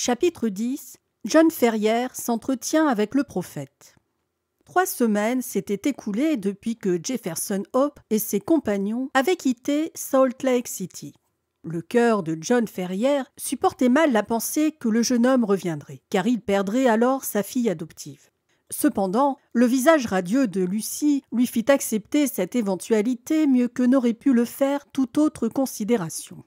Chapitre 10 John Ferrier s'entretient avec le prophète. Trois semaines s'étaient écoulées depuis que Jefferson Hope et ses compagnons avaient quitté Salt Lake City. Le cœur de John Ferrier supportait mal la pensée que le jeune homme reviendrait, car il perdrait alors sa fille adoptive. Cependant, le visage radieux de Lucie lui fit accepter cette éventualité mieux que n'aurait pu le faire toute autre considération.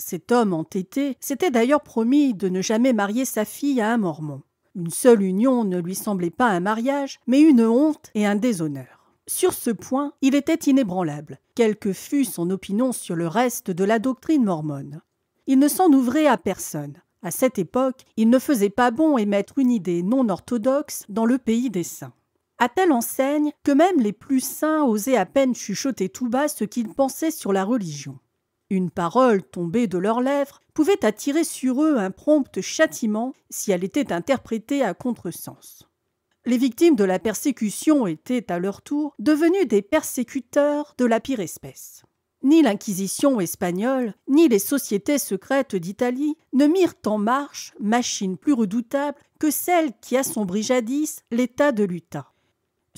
Cet homme entêté s'était d'ailleurs promis de ne jamais marier sa fille à un mormon. Une seule union ne lui semblait pas un mariage, mais une honte et un déshonneur. Sur ce point, il était inébranlable, quelle que fût son opinion sur le reste de la doctrine mormone. Il ne s'en ouvrait à personne. À cette époque, il ne faisait pas bon émettre une idée non orthodoxe dans le pays des saints. À telle enseigne que même les plus saints osaient à peine chuchoter tout bas ce qu'ils pensaient sur la religion. Une parole tombée de leurs lèvres pouvait attirer sur eux un prompt châtiment si elle était interprétée à contresens. Les victimes de la persécution étaient à leur tour devenues des persécuteurs de la pire espèce. Ni l'Inquisition espagnole, ni les sociétés secrètes d'Italie ne mirent en marche machine plus redoutable que celle qui assombrit jadis l'État de l'Utah.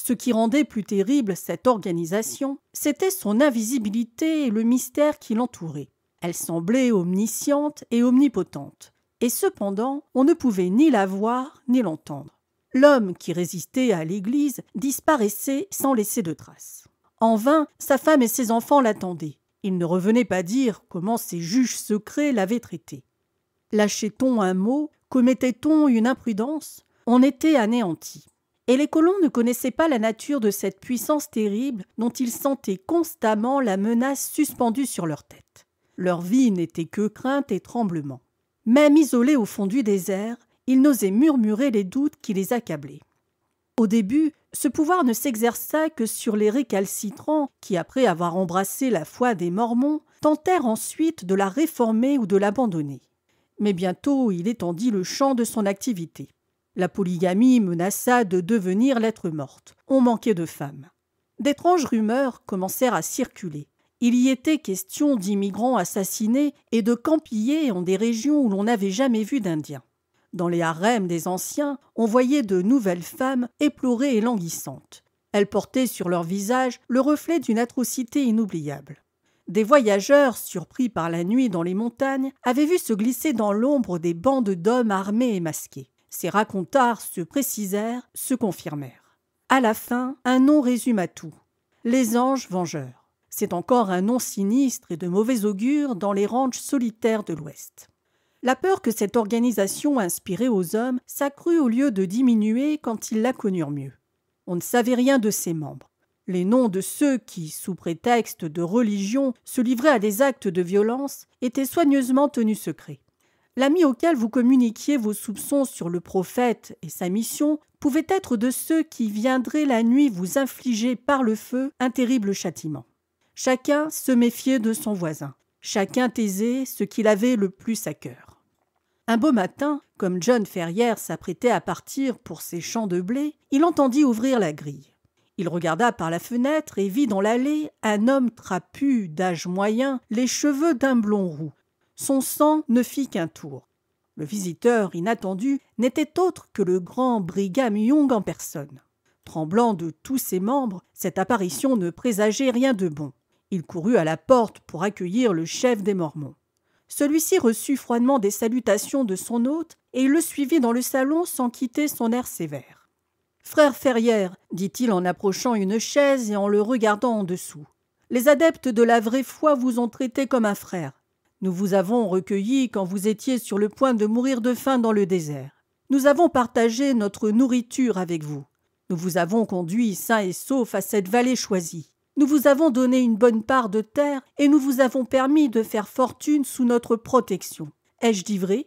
Ce qui rendait plus terrible cette organisation, c'était son invisibilité et le mystère qui l'entourait. Elle semblait omnisciente et omnipotente, et cependant on ne pouvait ni la voir ni l'entendre. L'homme qui résistait à l'Église disparaissait sans laisser de traces. En vain, sa femme et ses enfants l'attendaient. Il ne revenait pas dire comment ses juges secrets l'avaient traité. Lâchait-on un mot Commettait-on une imprudence On était anéanti. Et les colons ne connaissaient pas la nature de cette puissance terrible dont ils sentaient constamment la menace suspendue sur leur tête. Leur vie n'était que crainte et tremblement. Même isolés au fond du désert, ils n'osaient murmurer les doutes qui les accablaient. Au début, ce pouvoir ne s'exerça que sur les récalcitrants qui, après avoir embrassé la foi des Mormons, tentèrent ensuite de la réformer ou de l'abandonner. Mais bientôt il étendit le champ de son activité. La polygamie menaça de devenir lettre morte. On manquait de femmes. D'étranges rumeurs commencèrent à circuler. Il y était question d'immigrants assassinés et de campillés en des régions où l'on n'avait jamais vu d'Indiens. Dans les harems des anciens, on voyait de nouvelles femmes éplorées et languissantes. Elles portaient sur leur visage le reflet d'une atrocité inoubliable. Des voyageurs, surpris par la nuit dans les montagnes, avaient vu se glisser dans l'ombre des bandes d'hommes armés et masqués. Ces racontars se précisèrent, se confirmèrent. À la fin, un nom résume à tout les anges vengeurs. C'est encore un nom sinistre et de mauvais augure dans les ranches solitaires de l'Ouest. La peur que cette organisation inspirait aux hommes s'accrut au lieu de diminuer quand ils la connurent mieux. On ne savait rien de ses membres. Les noms de ceux qui, sous prétexte de religion, se livraient à des actes de violence étaient soigneusement tenus secrets. L'ami auquel vous communiquiez vos soupçons sur le prophète et sa mission pouvait être de ceux qui viendraient la nuit vous infliger par le feu un terrible châtiment. Chacun se méfiait de son voisin, chacun taisait ce qu'il avait le plus à cœur. Un beau matin, comme John Ferrière s'apprêtait à partir pour ses champs de blé, il entendit ouvrir la grille. Il regarda par la fenêtre et vit dans l'allée un homme trapu d'âge moyen, les cheveux d'un blond roux, son sang ne fit qu'un tour. Le visiteur inattendu n'était autre que le grand Brigham Young en personne. Tremblant de tous ses membres, cette apparition ne présageait rien de bon. Il courut à la porte pour accueillir le chef des Mormons. Celui-ci reçut froidement des salutations de son hôte et le suivit dans le salon sans quitter son air sévère. Frère Ferrière, dit-il en approchant une chaise et en le regardant en dessous, les adeptes de la vraie foi vous ont traité comme un frère. Nous vous avons recueilli quand vous étiez sur le point de mourir de faim dans le désert. Nous avons partagé notre nourriture avec vous. Nous vous avons conduit sain et saufs à cette vallée choisie. Nous vous avons donné une bonne part de terre et nous vous avons permis de faire fortune sous notre protection. Ai-je dit vrai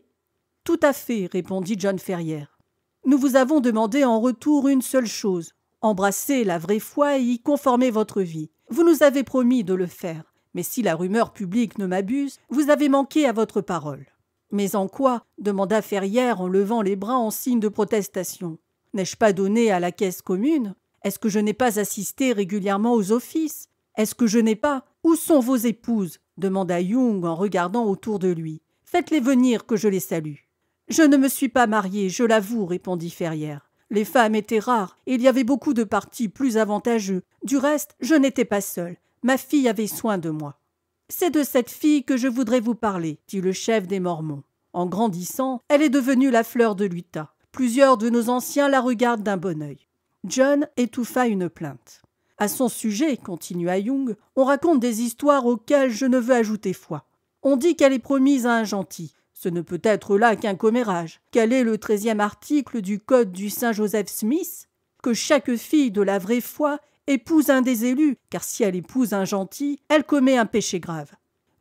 Tout à fait, répondit John Ferrière. Nous vous avons demandé en retour une seule chose embrasser la vraie foi et y conformer votre vie. Vous nous avez promis de le faire. Mais si la rumeur publique ne m'abuse, vous avez manqué à votre parole. Mais en quoi demanda Ferrière en levant les bras en signe de protestation. N'ai-je pas donné à la caisse commune Est-ce que je n'ai pas assisté régulièrement aux offices Est-ce que je n'ai pas Où sont vos épouses demanda Young en regardant autour de lui. Faites-les venir que je les salue. Je ne me suis pas marié, je l'avoue, répondit Ferrière. Les femmes étaient rares, et il y avait beaucoup de partis plus avantageux. Du reste, je n'étais pas seul. Ma fille avait soin de moi. C'est de cette fille que je voudrais vous parler, dit le chef des Mormons. En grandissant, elle est devenue la fleur de l'Utah. Plusieurs de nos anciens la regardent d'un bon œil. John étouffa une plainte. À son sujet, continua Young, on raconte des histoires auxquelles je ne veux ajouter foi. On dit qu'elle est promise à un gentil. Ce ne peut être là qu'un commérage. Quel est le treizième article du Code du Saint Joseph Smith Que chaque fille de la vraie foi épouse un des élus, car si elle épouse un gentil, elle commet un péché grave.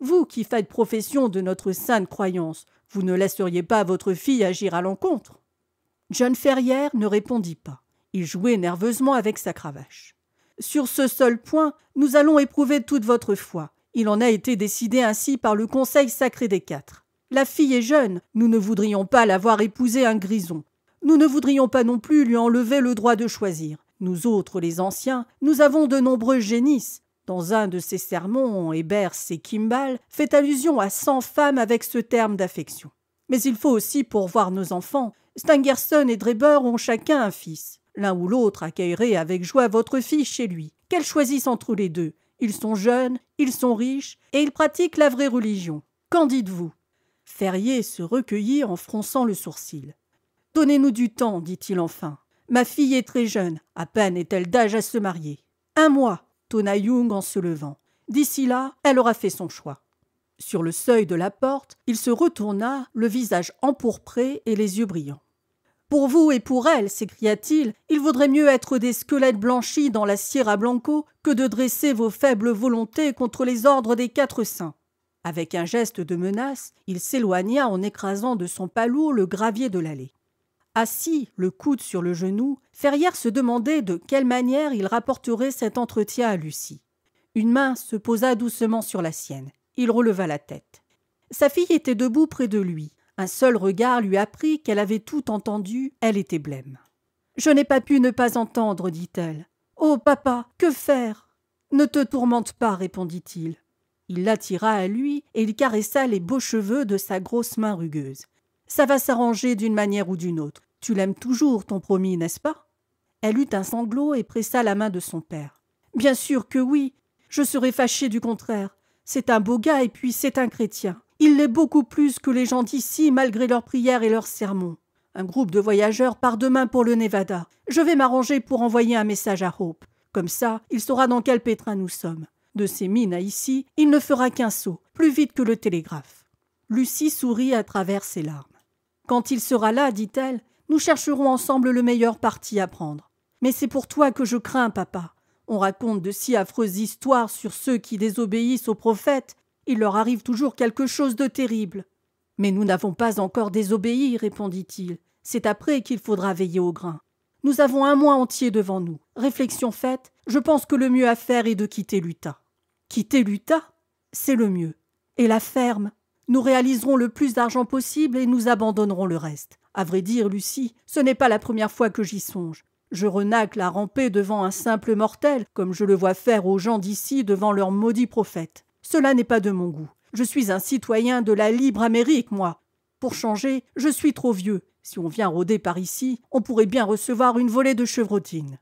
Vous qui faites profession de notre sainte croyance, vous ne laisseriez pas votre fille agir à l'encontre. John Ferrière ne répondit pas. Il jouait nerveusement avec sa cravache. Sur ce seul point, nous allons éprouver toute votre foi. Il en a été décidé ainsi par le Conseil sacré des quatre. La fille est jeune, nous ne voudrions pas l'avoir épousée un grison. Nous ne voudrions pas non plus lui enlever le droit de choisir. Nous autres, les anciens, nous avons de nombreux génisses. Dans un de ses sermons, Hébert et Kimball fait allusion à cent femmes avec ce terme d'affection. Mais il faut aussi pourvoir nos enfants. Stangerson et Dreber ont chacun un fils. L'un ou l'autre accueillerait avec joie votre fille chez lui. Qu'elle choisisse entre les deux. Ils sont jeunes, ils sont riches, et ils pratiquent la vraie religion. Qu'en dites-vous Ferrier se recueillit en fronçant le sourcil. Donnez-nous du temps, dit-il enfin. Ma fille est très jeune, à peine est-elle d'âge à se marier. Un mois, tonna Young en se levant. D'ici là, elle aura fait son choix. Sur le seuil de la porte, il se retourna, le visage empourpré et les yeux brillants. Pour vous et pour elle, s'écria-t-il, il vaudrait mieux être des squelettes blanchis dans la Sierra Blanco que de dresser vos faibles volontés contre les ordres des quatre saints. Avec un geste de menace, il s'éloigna en écrasant de son palour le gravier de l'allée. Assis, le coude sur le genou, Ferrière se demandait de quelle manière il rapporterait cet entretien à Lucie. Une main se posa doucement sur la sienne. Il releva la tête. Sa fille était debout près de lui. Un seul regard lui apprit qu'elle avait tout entendu, elle était blême. Je n'ai pas pu ne pas entendre, dit-elle. Oh, papa, que faire Ne te tourmente pas, répondit-il. Il l'attira à lui et il caressa les beaux cheveux de sa grosse main rugueuse. Ça va s'arranger d'une manière ou d'une autre. Tu l'aimes toujours, ton promis, n'est-ce pas Elle eut un sanglot et pressa la main de son père. Bien sûr que oui. Je serais fâchée du contraire. C'est un beau gars et puis c'est un chrétien. Il l'est beaucoup plus que les gens d'ici malgré leurs prières et leurs sermons. Un groupe de voyageurs part demain pour le Nevada. Je vais m'arranger pour envoyer un message à Hope. Comme ça, il saura dans quel pétrin nous sommes. De ces mines à ici, il ne fera qu'un saut, plus vite que le télégraphe. Lucie sourit à travers ses larmes. Quand il sera là, dit-elle, nous chercherons ensemble le meilleur parti à prendre. Mais c'est pour toi que je crains, papa. On raconte de si affreuses histoires sur ceux qui désobéissent aux prophètes. Il leur arrive toujours quelque chose de terrible. Mais nous n'avons pas encore désobéi, répondit-il. C'est après qu'il faudra veiller au grain. Nous avons un mois entier devant nous. Réflexion faite, je pense que le mieux à faire est de quitter l'Utah. »« Quitter l'Utah ?»« C'est le mieux. Et la ferme nous réaliserons le plus d'argent possible et nous abandonnerons le reste. À vrai dire, Lucie, ce n'est pas la première fois que j'y songe. Je renacle à ramper devant un simple mortel, comme je le vois faire aux gens d'ici devant leur maudit prophète. Cela n'est pas de mon goût. Je suis un citoyen de la libre Amérique, moi. Pour changer, je suis trop vieux. Si on vient rôder par ici, on pourrait bien recevoir une volée de chevrotines.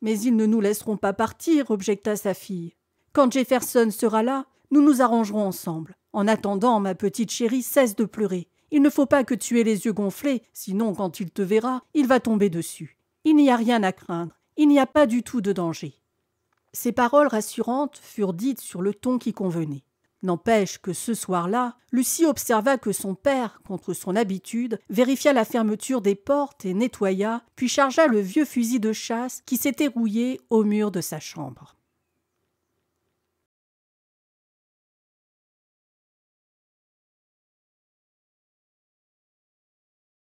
Mais ils ne nous laisseront pas partir, objecta sa fille. Quand Jefferson sera là, nous nous arrangerons ensemble. En attendant, ma petite chérie, cesse de pleurer. Il ne faut pas que tu aies les yeux gonflés, sinon quand il te verra, il va tomber dessus. Il n'y a rien à craindre, il n'y a pas du tout de danger. Ces paroles rassurantes furent dites sur le ton qui convenait. N'empêche que ce soir-là, Lucie observa que son père, contre son habitude, vérifia la fermeture des portes et nettoya, puis chargea le vieux fusil de chasse qui s'était rouillé au mur de sa chambre.